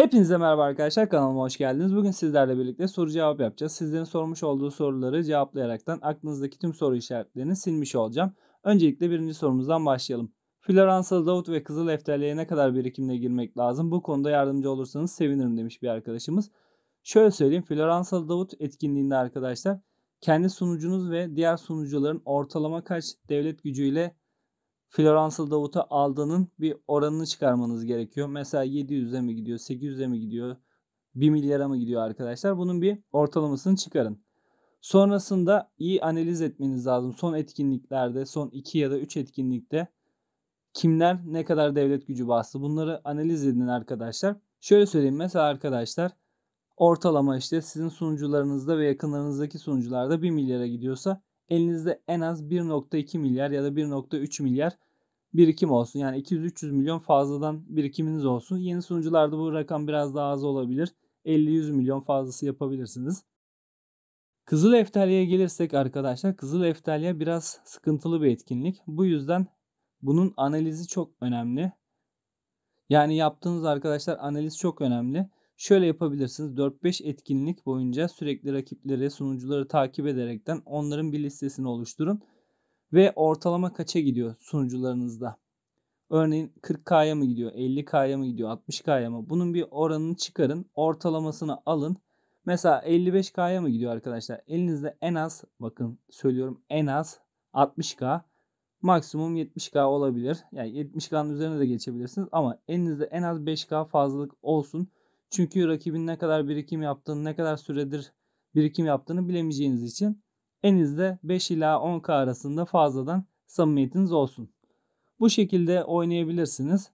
Hepinize merhaba arkadaşlar kanalıma hoş geldiniz. Bugün sizlerle birlikte soru cevap yapacağız. Sizlerin sormuş olduğu soruları cevaplayaraktan aklınızdaki tüm soru işaretlerini silmiş olacağım. Öncelikle birinci sorumuzdan başlayalım. Floransalı Davut ve Kızıl Eftelye'ye ne kadar birikimle girmek lazım? Bu konuda yardımcı olursanız sevinirim demiş bir arkadaşımız. Şöyle söyleyeyim Floransalı Davut etkinliğinde arkadaşlar kendi sunucunuz ve diğer sunucuların ortalama kaç devlet gücüyle Floransal Davut'u aldığının bir oranını çıkarmanız gerekiyor. Mesela 700'e mi gidiyor, 800'e mi gidiyor, 1 milyara mı gidiyor arkadaşlar? Bunun bir ortalamasını çıkarın. Sonrasında iyi analiz etmeniz lazım. Son etkinliklerde, son 2 ya da 3 etkinlikte kimler ne kadar devlet gücü bastı? Bunları analiz edin arkadaşlar. Şöyle söyleyeyim mesela arkadaşlar ortalama işte sizin sunucularınızda ve yakınlarınızdaki sunucularda 1 milyara gidiyorsa elinizde en az 1.2 milyar ya da 1.3 milyar birikim olsun. Yani 200-300 milyon fazladan birikiminiz olsun. Yeni sunucularda bu rakam biraz daha az olabilir. 50-100 milyon fazlası yapabilirsiniz. Kızıl Eftelya'ya gelirsek arkadaşlar Kızıl Eftelya biraz sıkıntılı bir etkinlik. Bu yüzden bunun analizi çok önemli. Yani yaptığınız arkadaşlar analiz çok önemli. Şöyle yapabilirsiniz. 4-5 etkinlik boyunca sürekli rakipleri, sunucuları takip ederekten onların bir listesini oluşturun ve ortalama kaça gidiyor sunucularınızda? Örneğin 40K'ya mı gidiyor, 50K'ya mı gidiyor, 60K'ya mı? Bunun bir oranını çıkarın, ortalamasını alın. Mesela 55K'ya mı gidiyor arkadaşlar? Elinizde en az, bakın söylüyorum en az 60K, maksimum 70K olabilir. Yani 70K'nın üzerine de geçebilirsiniz ama elinizde en az 5K fazlalık olsun. Çünkü rakibin ne kadar birikim yaptığını, ne kadar süredir birikim yaptığını bilemeyeceğiniz için elinizde 5 ila 10K arasında fazladan samimiyetiniz olsun. Bu şekilde oynayabilirsiniz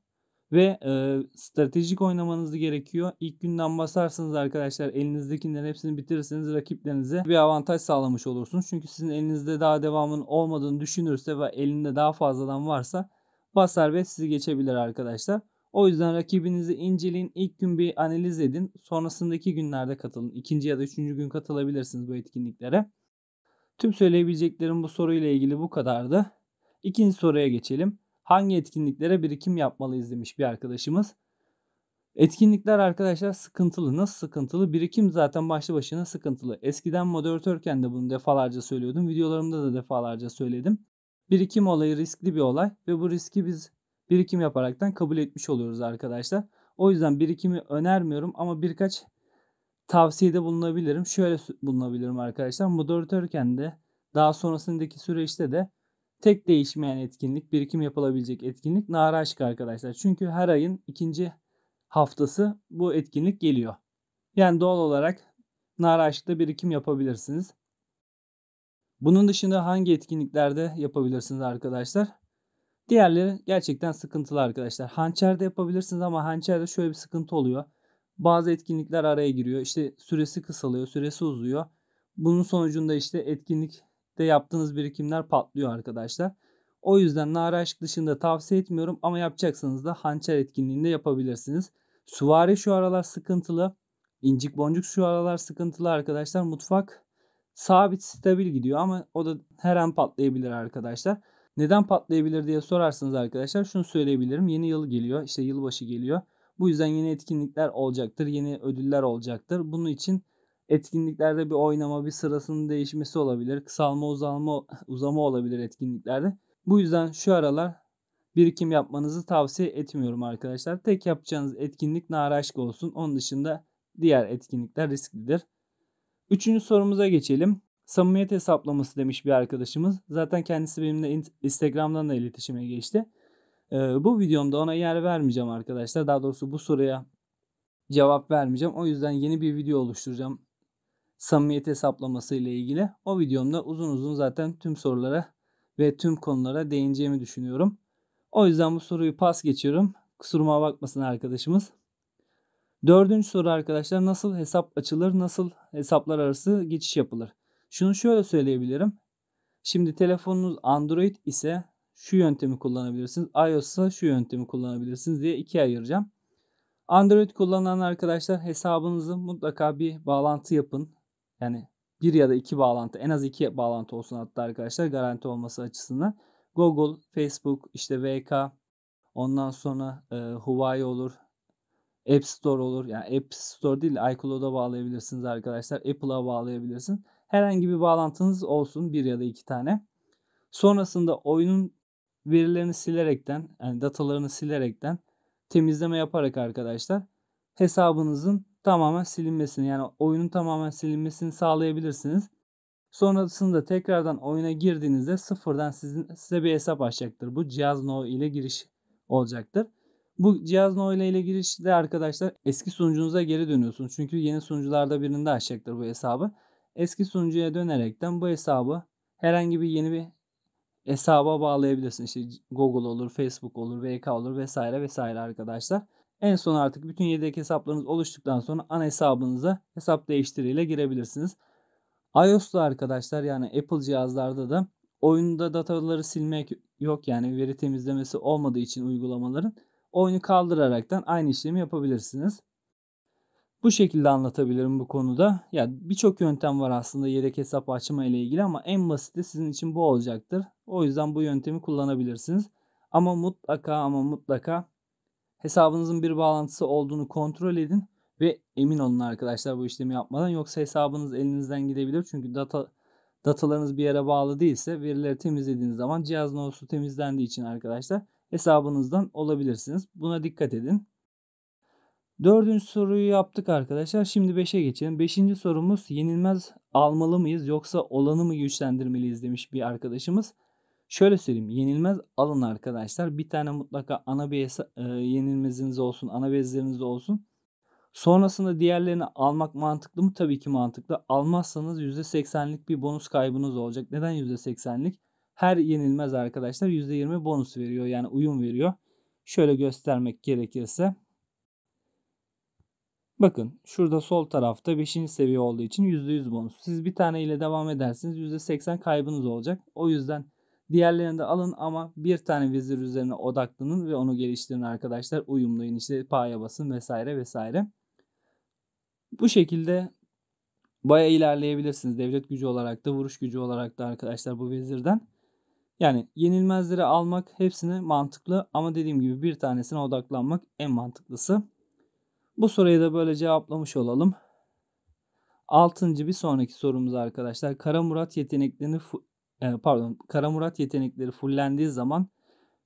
ve e, stratejik oynamanız gerekiyor. İlk günden basarsınız arkadaşlar elinizdekilerin hepsini bitirirseniz rakiplerinize bir avantaj sağlamış olursunuz. Çünkü sizin elinizde daha devamın olmadığını düşünürse ve elinde daha fazladan varsa basar ve sizi geçebilir arkadaşlar. O yüzden rakibinizi inceleyin. ilk gün bir analiz edin. Sonrasındaki günlerde katılın. İkinci ya da üçüncü gün katılabilirsiniz bu etkinliklere. Tüm söyleyebileceklerim bu soruyla ilgili bu kadardı. İkinci soruya geçelim. Hangi etkinliklere birikim yapmalıyız demiş bir arkadaşımız. Etkinlikler arkadaşlar sıkıntılı. Nasıl sıkıntılı? Birikim zaten başlı başına sıkıntılı. Eskiden moderatörken de bunu defalarca söylüyordum. Videolarımda da defalarca söyledim. Birikim olayı riskli bir olay ve bu riski biz birikim yaparaktan kabul etmiş oluyoruz arkadaşlar. O yüzden birikimi önermiyorum ama birkaç tavsiyede bulunabilirim. Şöyle bulunabilirim arkadaşlar. Moderatörken de daha sonrasındaki süreçte de tek değişmeyen etkinlik, birikim yapılabilecek etkinlik Nara Aşkı arkadaşlar. Çünkü her ayın ikinci haftası bu etkinlik geliyor. Yani doğal olarak Nara Aşk'ta birikim yapabilirsiniz. Bunun dışında hangi etkinliklerde yapabilirsiniz arkadaşlar? Diğerleri gerçekten sıkıntılı arkadaşlar. Hançerde yapabilirsiniz ama hançerde şöyle bir sıkıntı oluyor. Bazı etkinlikler araya giriyor. İşte süresi kısalıyor, süresi uzuyor. Bunun sonucunda işte etkinlikte yaptığınız birikimler patlıyor arkadaşlar. O yüzden nara aşk dışında tavsiye etmiyorum ama yapacaksanız da hançer etkinliğinde yapabilirsiniz. Suvari şu aralar sıkıntılı. İncik boncuk şu aralar sıkıntılı arkadaşlar. Mutfak sabit stabil gidiyor ama o da her an patlayabilir arkadaşlar. Neden patlayabilir diye sorarsanız arkadaşlar şunu söyleyebilirim. Yeni yıl geliyor. işte yılbaşı geliyor. Bu yüzden yeni etkinlikler olacaktır. Yeni ödüller olacaktır. Bunun için etkinliklerde bir oynama, bir sırasının değişmesi olabilir. Kısalma, uzalma, uzama olabilir etkinliklerde. Bu yüzden şu aralar birikim yapmanızı tavsiye etmiyorum arkadaşlar. Tek yapacağınız etkinlik nara aşkı olsun. Onun dışında diğer etkinlikler risklidir. Üçüncü sorumuza geçelim. Samimiyet hesaplaması demiş bir arkadaşımız. Zaten kendisi benimle Instagram'dan da iletişime geçti. Ee, bu videomda ona yer vermeyeceğim arkadaşlar. Daha doğrusu bu soruya cevap vermeyeceğim. O yüzden yeni bir video oluşturacağım. Samimiyet hesaplaması ile ilgili. O videomda uzun uzun zaten tüm sorulara ve tüm konulara değineceğimi düşünüyorum. O yüzden bu soruyu pas geçiyorum. Kusuruma bakmasın arkadaşımız. Dördüncü soru arkadaşlar nasıl hesap açılır, nasıl hesaplar arası geçiş yapılır? Şunu şöyle söyleyebilirim. Şimdi telefonunuz Android ise şu yöntemi kullanabilirsiniz. iOS ise şu yöntemi kullanabilirsiniz diye ikiye ayıracağım. Android kullanan arkadaşlar hesabınızı mutlaka bir bağlantı yapın. Yani bir ya da iki bağlantı en az iki bağlantı olsun hatta arkadaşlar garanti olması açısından. Google, Facebook, işte VK, ondan sonra e, Huawei olur, App Store olur. Yani App Store değil iCloud'a bağlayabilirsiniz arkadaşlar. Apple'a bağlayabilirsin. Herhangi bir bağlantınız olsun bir ya da iki tane. Sonrasında oyunun verilerini silerekten yani datalarını silerekten temizleme yaparak arkadaşlar hesabınızın tamamen silinmesini yani oyunun tamamen silinmesini sağlayabilirsiniz. Sonrasında tekrardan oyuna girdiğinizde sıfırdan sizin, size bir hesap açacaktır. Bu cihaz no ile giriş olacaktır. Bu cihaz no ile ile girişte arkadaşlar eski sunucunuza geri dönüyorsunuz. Çünkü yeni sunucularda birinde açacaktır bu hesabı eski sunucuya dönerekten bu hesabı herhangi bir yeni bir hesaba bağlayabilirsin. İşte Google olur, Facebook olur, VK olur vesaire vesaire arkadaşlar. En son artık bütün yedek hesaplarınız oluştuktan sonra ana hesabınıza hesap değiştiriyle girebilirsiniz. iOS'ta arkadaşlar yani Apple cihazlarda da oyunda dataları silmek yok yani veri temizlemesi olmadığı için uygulamaların oyunu kaldıraraktan aynı işlemi yapabilirsiniz. Bu şekilde anlatabilirim bu konuda. Ya birçok yöntem var aslında yedek hesap açma ile ilgili ama en basiti sizin için bu olacaktır. O yüzden bu yöntemi kullanabilirsiniz. Ama mutlaka ama mutlaka hesabınızın bir bağlantısı olduğunu kontrol edin ve emin olun arkadaşlar bu işlemi yapmadan yoksa hesabınız elinizden gidebilir. Çünkü data datalarınız bir yere bağlı değilse verileri temizlediğiniz zaman cihaz nohusu temizlendiği için arkadaşlar hesabınızdan olabilirsiniz. Buna dikkat edin. Dördüncü soruyu yaptık arkadaşlar. Şimdi beşe geçelim. Beşinci sorumuz yenilmez almalı mıyız yoksa olanı mı güçlendirmeliyiz demiş bir arkadaşımız. Şöyle söyleyeyim yenilmez alın arkadaşlar. Bir tane mutlaka ana bir e, yenilmeziniz olsun ana bezleriniz olsun. Sonrasında diğerlerini almak mantıklı mı? Tabii ki mantıklı. Almazsanız %80'lik bir bonus kaybınız olacak. Neden %80'lik? Her yenilmez arkadaşlar %20 bonus veriyor yani uyum veriyor. Şöyle göstermek gerekirse Bakın şurada sol tarafta 5. seviye olduğu için %100 bonus. Siz bir tane ile devam edersiniz %80 kaybınız olacak. O yüzden diğerlerini de alın ama bir tane vizir üzerine odaklanın ve onu geliştirin arkadaşlar. Uyumlayın işte paya basın vesaire vesaire. Bu şekilde baya ilerleyebilirsiniz. Devlet gücü olarak da vuruş gücü olarak da arkadaşlar bu vezirden. Yani yenilmezleri almak hepsine mantıklı ama dediğim gibi bir tanesine odaklanmak en mantıklısı. Bu soruyu da böyle cevaplamış olalım. Altıncı bir sonraki sorumuz arkadaşlar. Kara Murat yeteneklerini e, pardon Kara Murat yetenekleri fullendiği zaman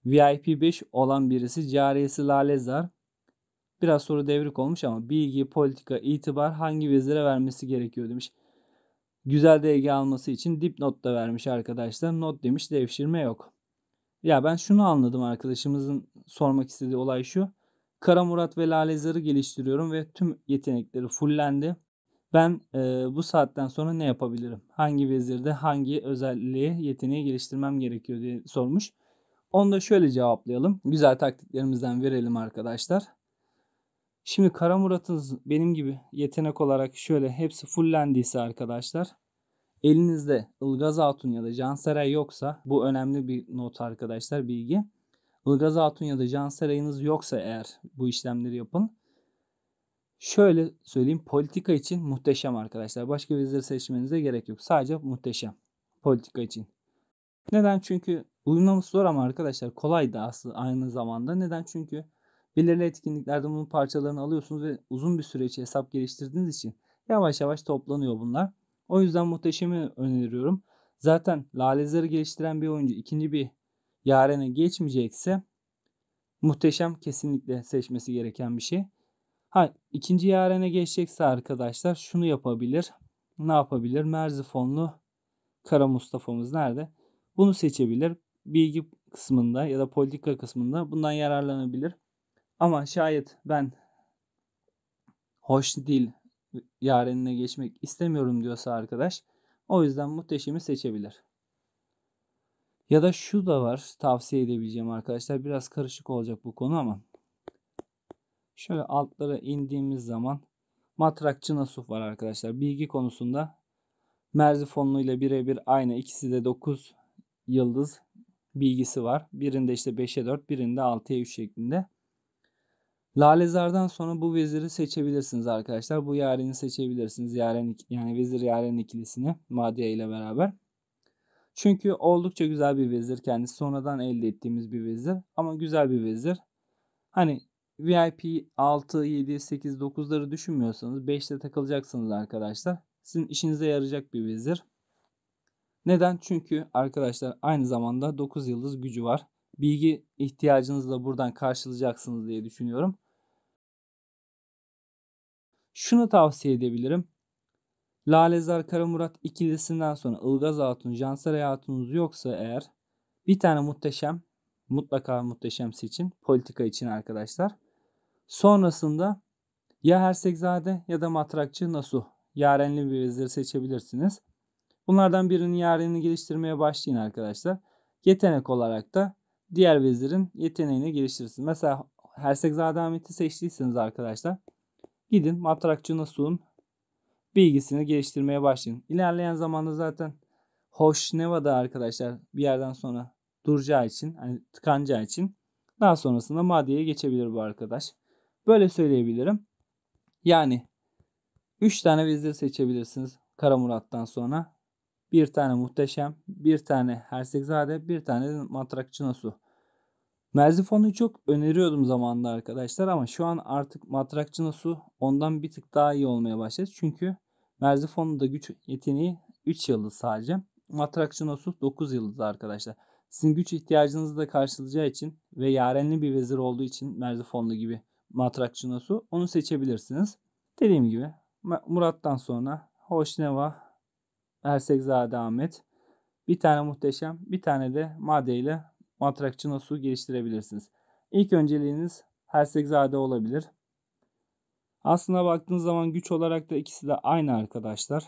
VIP 5 olan birisi cariyesi Lalezar. Biraz soru devrik olmuş ama bilgi, politika, itibar hangi vezire vermesi gerekiyor demiş. Güzel DG alması için dipnot da vermiş arkadaşlar. Not demiş devşirme yok. Ya ben şunu anladım arkadaşımızın sormak istediği olay şu. Kara Murat ve Lalezar'ı geliştiriyorum ve tüm yetenekleri fullendi. Ben e, bu saatten sonra ne yapabilirim? Hangi vezirde hangi özelliği, yeteneği geliştirmem gerekiyor diye sormuş. Onu da şöyle cevaplayalım. Güzel taktiklerimizden verelim arkadaşlar. Şimdi Kara Murat'ınız benim gibi yetenek olarak şöyle hepsi fullendiyse arkadaşlar elinizde Ilgaz Hatun ya da Canseray yoksa bu önemli bir not arkadaşlar bilgi. Ilgaz Hatun ya da Canseray'ınız yoksa eğer bu işlemleri yapın. Şöyle söyleyeyim politika için muhteşem arkadaşlar. Başka vezir seçmenize gerek yok. Sadece muhteşem politika için. Neden? Çünkü uyumlaması zor ama arkadaşlar kolay da aslında aynı zamanda. Neden? Çünkü belirli etkinliklerde bunun parçalarını alıyorsunuz ve uzun bir süre hesap geliştirdiğiniz için yavaş yavaş toplanıyor bunlar. O yüzden muhteşemi öneriyorum. Zaten laleleri geliştiren bir oyuncu ikinci bir Yaren'e geçmeyecekse muhteşem kesinlikle seçmesi gereken bir şey. Ha ikinci Yaren'e geçecekse arkadaşlar şunu yapabilir. Ne yapabilir? Merzifonlu Kara Mustafa'mız nerede? Bunu seçebilir. Bilgi kısmında ya da politika kısmında bundan yararlanabilir. Ama şayet ben hoş değil yarenine geçmek istemiyorum diyorsa arkadaş o yüzden muhteşemi seçebilir. Ya da şu da var tavsiye edebileceğim arkadaşlar. Biraz karışık olacak bu konu ama. Şöyle altlara indiğimiz zaman matrakçı nasuh var arkadaşlar. Bilgi konusunda Merzifonlu ile birebir aynı. İkisi de 9 yıldız bilgisi var. Birinde işte 5'e 4, birinde 6'ya 3 şeklinde. Lalezar'dan sonra bu veziri seçebilirsiniz arkadaşlar. Bu yareni seçebilirsiniz. Yaren, yani vezir yaren ikilisini Madiye ile beraber. Çünkü oldukça güzel bir vezir kendisi. Sonradan elde ettiğimiz bir vezir ama güzel bir vezir. Hani VIP 6, 7, 8, 9'ları düşünmüyorsanız 5'te takılacaksınız arkadaşlar. Sizin işinize yarayacak bir vezir. Neden? Çünkü arkadaşlar aynı zamanda 9 yıldız gücü var. Bilgi ihtiyacınızı da buradan karşılayacaksınız diye düşünüyorum. Şunu tavsiye edebilirim. Lalezar Karamurat ikilisinden sonra Ilgaz Hatun, Jansaray Hatun'unuz yoksa eğer bir tane muhteşem, mutlaka muhteşem seçin. Politika için arkadaşlar. Sonrasında ya Hersekzade ya da Matrakçı Nasuh. Yarenli bir vezir seçebilirsiniz. Bunlardan birinin yarenini geliştirmeye başlayın arkadaşlar. Yetenek olarak da diğer vezirin yeteneğini geliştirirsiniz. Mesela Hersekzade Ahmet'i seçtiyseniz arkadaşlar gidin Matrakçı Nasuh'un bilgisini geliştirmeye başlayın. İlerleyen zamanda zaten hoş ne nevada arkadaşlar bir yerden sonra duracağı için hani tıkanacağı için daha sonrasında maddeye geçebilir bu arkadaş. Böyle söyleyebilirim. Yani 3 tane vezir seçebilirsiniz Kara Murat'tan sonra. Bir tane muhteşem, bir tane Hersegzade, bir tane de Matrakçı Nasu. Merzifon'u çok öneriyordum zamanında arkadaşlar ama şu an artık Matrakçı su ondan bir tık daha iyi olmaya başladı. Çünkü Merzifon'un da güç yeteneği 3 yıldız sadece. Matrakçı su 9 yıldız arkadaşlar. Sizin güç ihtiyacınızı da karşılayacağı için ve yarenli bir vezir olduğu için Merzifonlu gibi Matrakçı su onu seçebilirsiniz. Dediğim gibi Murat'tan sonra Hoşneva, Ersekzade Ahmet, bir tane muhteşem, bir tane de Made ile matrakçı nasıl geliştirebilirsiniz? İlk önceliğiniz her Hersegzade olabilir. Aslına baktığınız zaman güç olarak da ikisi de aynı arkadaşlar.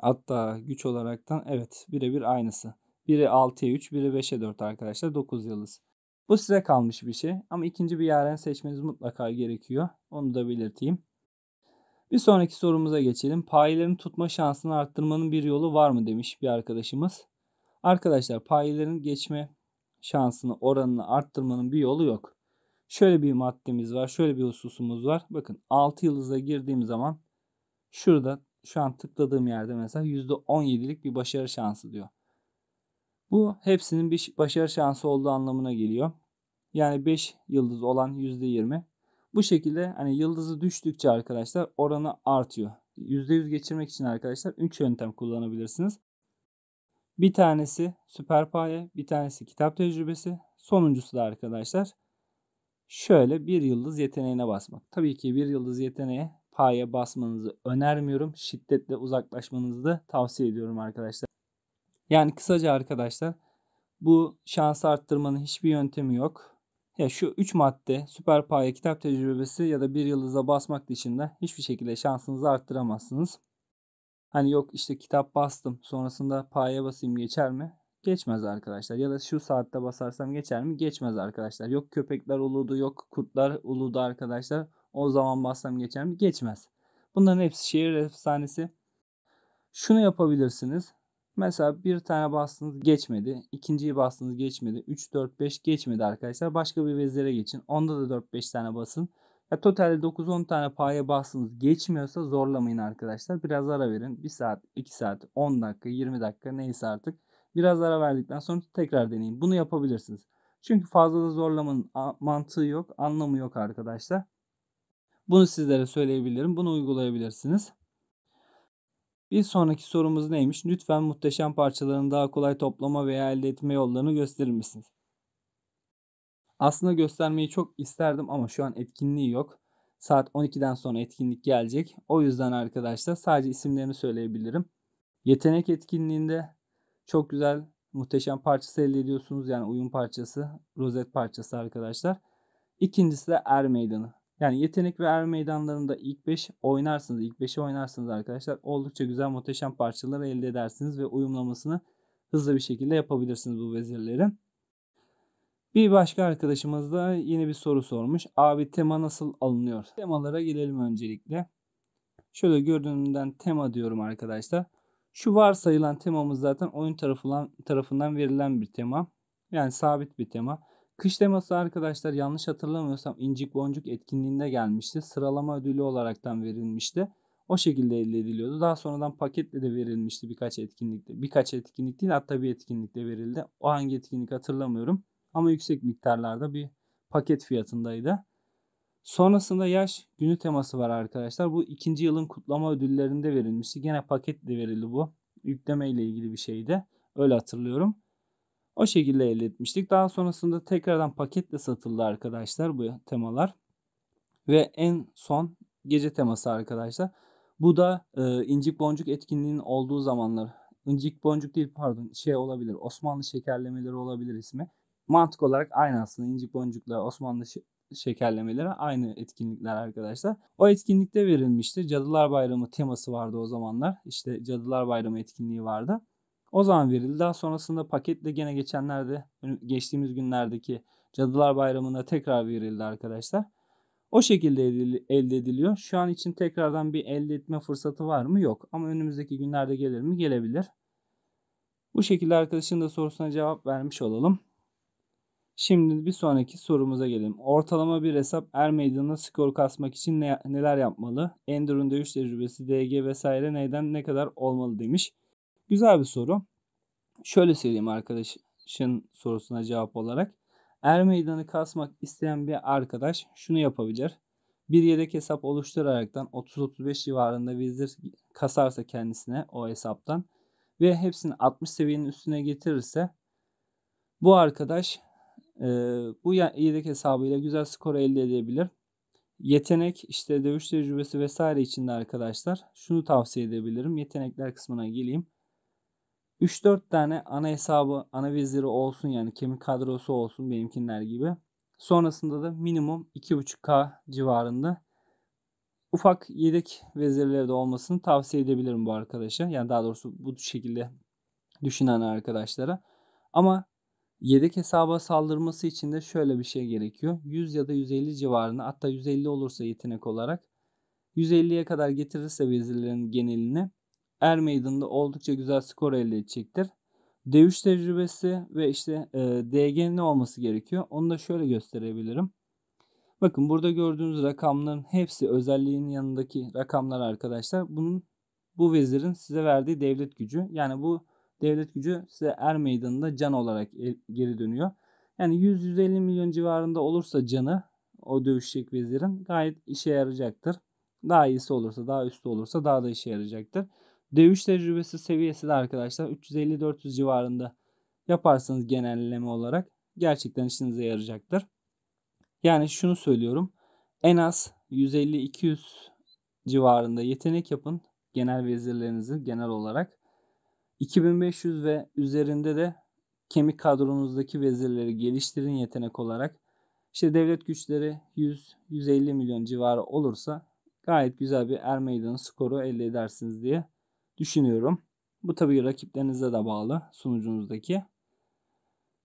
Hatta güç olaraktan evet birebir aynısı. Biri 6'ya 3, biri 5'e 4 arkadaşlar. 9 yıldız. Bu size kalmış bir şey. Ama ikinci bir yaren seçmeniz mutlaka gerekiyor. Onu da belirteyim. Bir sonraki sorumuza geçelim. Payelerin tutma şansını arttırmanın bir yolu var mı demiş bir arkadaşımız. Arkadaşlar payelerin geçme şansını oranını arttırmanın bir yolu yok. Şöyle bir maddemiz var. Şöyle bir hususumuz var. Bakın 6 yıldıza girdiğim zaman şurada şu an tıkladığım yerde mesela %17'lik bir başarı şansı diyor. Bu hepsinin bir başarı şansı olduğu anlamına geliyor. Yani 5 yıldız olan %20. Bu şekilde hani yıldızı düştükçe arkadaşlar oranı artıyor. %100 geçirmek için arkadaşlar 3 yöntem kullanabilirsiniz. Bir tanesi süper paye, bir tanesi kitap tecrübesi. Sonuncusu da arkadaşlar şöyle bir yıldız yeteneğine basmak. Tabii ki bir yıldız yeteneğe paye basmanızı önermiyorum. Şiddetle uzaklaşmanızı da tavsiye ediyorum arkadaşlar. Yani kısaca arkadaşlar bu şansı arttırmanın hiçbir yöntemi yok. Ya şu 3 madde süper paye kitap tecrübesi ya da bir yıldızla basmak dışında hiçbir şekilde şansınızı arttıramazsınız. Hani yok işte kitap bastım sonrasında paya basayım geçer mi? Geçmez arkadaşlar. Ya da şu saatte basarsam geçer mi? Geçmez arkadaşlar. Yok köpekler uludu yok kurtlar uludu arkadaşlar. O zaman bassam geçer mi? Geçmez. Bunların hepsi şehir efsanesi. Şunu yapabilirsiniz. Mesela bir tane bastınız geçmedi. ikinciyi bastınız geçmedi. 3, 4, 5 geçmedi arkadaşlar. Başka bir vezire geçin. Onda da 4, 5 tane basın. Ya totalde 9-10 tane paya bastınız. Geçmiyorsa zorlamayın arkadaşlar. Biraz ara verin. 1 saat, 2 saat, 10 dakika, 20 dakika neyse artık. Biraz ara verdikten sonra tekrar deneyin. Bunu yapabilirsiniz. Çünkü fazla da zorlamanın mantığı yok, anlamı yok arkadaşlar. Bunu sizlere söyleyebilirim. Bunu uygulayabilirsiniz. Bir sonraki sorumuz neymiş? Lütfen muhteşem parçaların daha kolay toplama veya elde etme yollarını gösterir misiniz? Aslında göstermeyi çok isterdim ama şu an etkinliği yok. Saat 12'den sonra etkinlik gelecek. O yüzden arkadaşlar sadece isimlerini söyleyebilirim. Yetenek etkinliğinde çok güzel muhteşem parçası elde ediyorsunuz. Yani uyum parçası, rozet parçası arkadaşlar. İkincisi de er meydanı. Yani yetenek ve er meydanlarında ilk 5 oynarsınız. ilk 5'i oynarsınız arkadaşlar. Oldukça güzel muhteşem parçalar elde edersiniz ve uyumlamasını hızlı bir şekilde yapabilirsiniz bu vezirlerin. Bir başka arkadaşımız da yine bir soru sormuş. Abi tema nasıl alınıyor? Temalara gelelim öncelikle. Şöyle gördüğümden tema diyorum arkadaşlar. Şu varsayılan temamız zaten oyun tarafından, tarafından verilen bir tema. Yani sabit bir tema. Kış teması arkadaşlar yanlış hatırlamıyorsam incik boncuk etkinliğinde gelmişti. Sıralama ödülü olaraktan verilmişti. O şekilde elde ediliyordu. Daha sonradan paketle de verilmişti birkaç etkinlikte. Birkaç etkinlik değil hatta bir etkinlikte verildi. O hangi etkinlik hatırlamıyorum ama yüksek miktarlarda bir paket fiyatındaydı. Sonrasında yaş günü teması var arkadaşlar. Bu ikinci yılın kutlama ödüllerinde verilmişti. Gene paketle verildi bu. Yükleme ile ilgili bir şeydi. Öyle hatırlıyorum. O şekilde elde etmiştik. Daha sonrasında tekrardan paketle satıldı arkadaşlar bu temalar. Ve en son gece teması arkadaşlar. Bu da e, incik boncuk etkinliğinin olduğu zamanlar. İncik boncuk değil pardon şey olabilir. Osmanlı şekerlemeleri olabilir ismi. Mantık olarak aynı aslında incik boncukla Osmanlı şekerlemeleri aynı etkinlikler arkadaşlar. O etkinlikte verilmişti. Cadılar Bayramı teması vardı o zamanlar. İşte Cadılar Bayramı etkinliği vardı. O zaman verildi. Daha sonrasında paketle gene geçenlerde geçtiğimiz günlerdeki Cadılar Bayramı'na tekrar verildi arkadaşlar. O şekilde elde ediliyor. Şu an için tekrardan bir elde etme fırsatı var mı? Yok. Ama önümüzdeki günlerde gelir mi? Gelebilir. Bu şekilde arkadaşın da sorusuna cevap vermiş olalım. Şimdi bir sonraki sorumuza gelelim. Ortalama bir hesap er meydanına skor kasmak için ne, neler yapmalı? Ender'ın dövüş tecrübesi, DG vesaire neyden ne kadar olmalı demiş. Güzel bir soru. Şöyle söyleyeyim arkadaşın sorusuna cevap olarak. Er meydanı kasmak isteyen bir arkadaş şunu yapabilir. Bir yedek hesap oluşturaraktan 30-35 civarında vizir kasarsa kendisine o hesaptan ve hepsini 60 seviyenin üstüne getirirse bu arkadaş e, bu yedek hesabıyla güzel skor elde edebilir. Yetenek, işte dövüş tecrübesi vesaire içinde arkadaşlar şunu tavsiye edebilirim. Yetenekler kısmına geleyim. 3-4 tane ana hesabı, ana veziri olsun yani kemik kadrosu olsun benimkiler gibi. Sonrasında da minimum 2.5K civarında ufak yedek vezirleri de olmasını tavsiye edebilirim bu arkadaşa. Yani daha doğrusu bu şekilde düşünen arkadaşlara. Ama Yedek hesaba saldırması için de şöyle bir şey gerekiyor. 100 ya da 150 civarına hatta 150 olursa yetenek olarak 150'ye kadar getirirse vezirlerin genelini Er Meydan'da oldukça güzel skor elde edecektir. D3 tecrübesi ve işte e, DG ne olması gerekiyor? Onu da şöyle gösterebilirim. Bakın burada gördüğünüz rakamların hepsi özelliğin yanındaki rakamlar arkadaşlar. Bunun bu vezirin size verdiği devlet gücü. Yani bu devlet gücü size er meydanında can olarak e, geri dönüyor. Yani 100-150 milyon civarında olursa canı o dövüşecek vezirin gayet işe yarayacaktır. Daha iyisi olursa, daha üstü olursa daha da işe yarayacaktır. Dövüş tecrübesi seviyesi de arkadaşlar 350-400 civarında yaparsanız genelleme olarak gerçekten işinize yarayacaktır. Yani şunu söylüyorum. En az 150-200 civarında yetenek yapın genel vezirlerinizi genel olarak. 2500 ve üzerinde de kemik kadronuzdaki vezirleri geliştirin yetenek olarak. İşte devlet güçleri 100-150 milyon civarı olursa gayet güzel bir er meydanı skoru elde edersiniz diye düşünüyorum. Bu tabii rakiplerinize de bağlı sunucunuzdaki.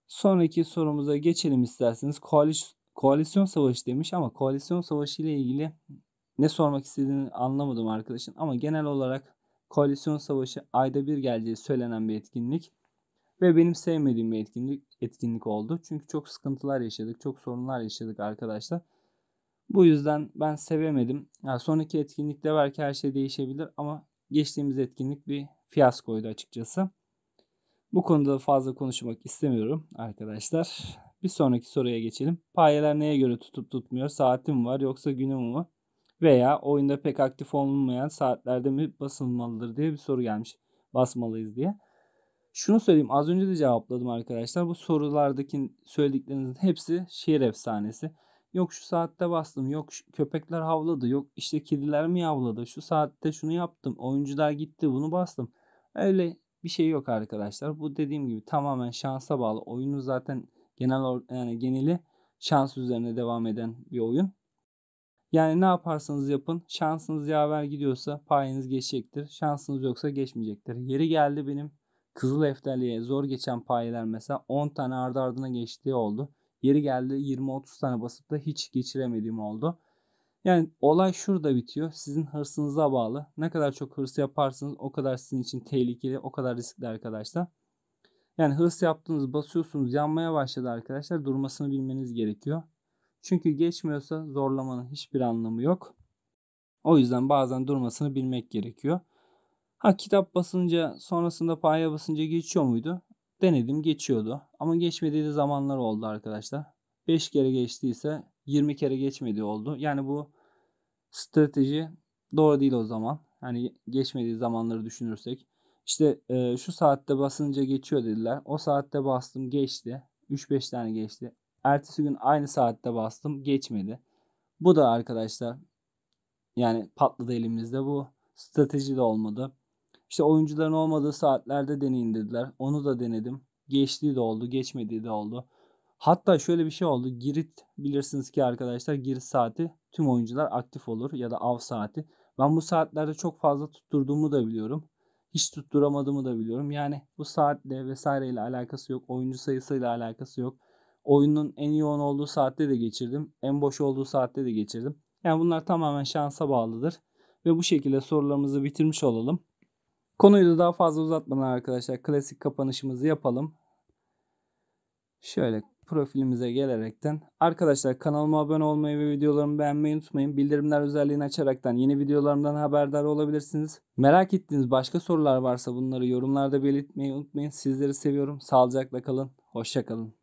Sonraki sorumuza geçelim isterseniz. Koalis koalisyon savaşı demiş ama koalisyon savaşı ile ilgili ne sormak istediğini anlamadım arkadaşın ama genel olarak koalisyon savaşı ayda bir geleceği söylenen bir etkinlik ve benim sevmediğim bir etkinlik etkinlik oldu. Çünkü çok sıkıntılar yaşadık, çok sorunlar yaşadık arkadaşlar. Bu yüzden ben sevemedim. Yani sonraki etkinlikte belki her şey değişebilir ama geçtiğimiz etkinlik bir fiyaskoydu açıkçası. Bu konuda fazla konuşmak istemiyorum arkadaşlar. Bir sonraki soruya geçelim. Payeler neye göre tutup tutmuyor? Saatim var yoksa günüm mü? veya oyunda pek aktif olmayan saatlerde mi basılmalıdır diye bir soru gelmiş. Basmalıyız diye. Şunu söyleyeyim az önce de cevapladım arkadaşlar. Bu sorulardaki söylediklerinizin hepsi şehir efsanesi. Yok şu saatte bastım, yok köpekler havladı, yok işte kediler mi havladı, şu saatte şunu yaptım, oyuncular gitti bunu bastım. Öyle bir şey yok arkadaşlar. Bu dediğim gibi tamamen şansa bağlı. Oyunu zaten genel yani geneli şans üzerine devam eden bir oyun. Yani ne yaparsanız yapın şansınız yaver gidiyorsa payınız geçecektir. Şansınız yoksa geçmeyecektir. Yeri geldi benim Kızıl Efteli'ye zor geçen payeler mesela 10 tane ardı ardına geçtiği oldu. Yeri geldi 20-30 tane basıp da hiç geçiremediğim oldu. Yani olay şurada bitiyor. Sizin hırsınıza bağlı. Ne kadar çok hırs yaparsınız o kadar sizin için tehlikeli, o kadar riskli arkadaşlar. Yani hırs yaptığınız basıyorsunuz yanmaya başladı arkadaşlar. Durmasını bilmeniz gerekiyor. Çünkü geçmiyorsa zorlamanın hiçbir anlamı yok. O yüzden bazen durmasını bilmek gerekiyor. Ha kitap basınca sonrasında paya basınca geçiyor muydu? Denedim geçiyordu. Ama geçmediği de zamanlar oldu arkadaşlar. 5 kere geçtiyse 20 kere geçmediği oldu. Yani bu strateji doğru değil o zaman. Hani geçmediği zamanları düşünürsek. İşte e, şu saatte basınca geçiyor dediler. O saatte bastım geçti. 3-5 tane geçti. Ertesi gün aynı saatte bastım. Geçmedi. Bu da arkadaşlar yani patladı elimizde bu. Strateji de olmadı. İşte oyuncuların olmadığı saatlerde deneyin dediler. Onu da denedim. Geçtiği de oldu, geçmediği de oldu. Hatta şöyle bir şey oldu. Girit bilirsiniz ki arkadaşlar girit saati tüm oyuncular aktif olur ya da av saati. Ben bu saatlerde çok fazla tutturduğumu da biliyorum. Hiç tutturamadığımı da biliyorum. Yani bu saatle vesaireyle alakası yok. Oyuncu sayısıyla alakası yok. Oyunun en yoğun olduğu saatte de geçirdim. En boş olduğu saatte de geçirdim. Yani bunlar tamamen şansa bağlıdır. Ve bu şekilde sorularımızı bitirmiş olalım. Konuyu da daha fazla uzatmadan arkadaşlar klasik kapanışımızı yapalım. Şöyle profilimize gelerekten. Arkadaşlar kanalıma abone olmayı ve videolarımı beğenmeyi unutmayın. Bildirimler özelliğini açaraktan yeni videolarımdan haberdar olabilirsiniz. Merak ettiğiniz başka sorular varsa bunları yorumlarda belirtmeyi unutmayın. Sizleri seviyorum. Sağlıcakla kalın. Hoşçakalın.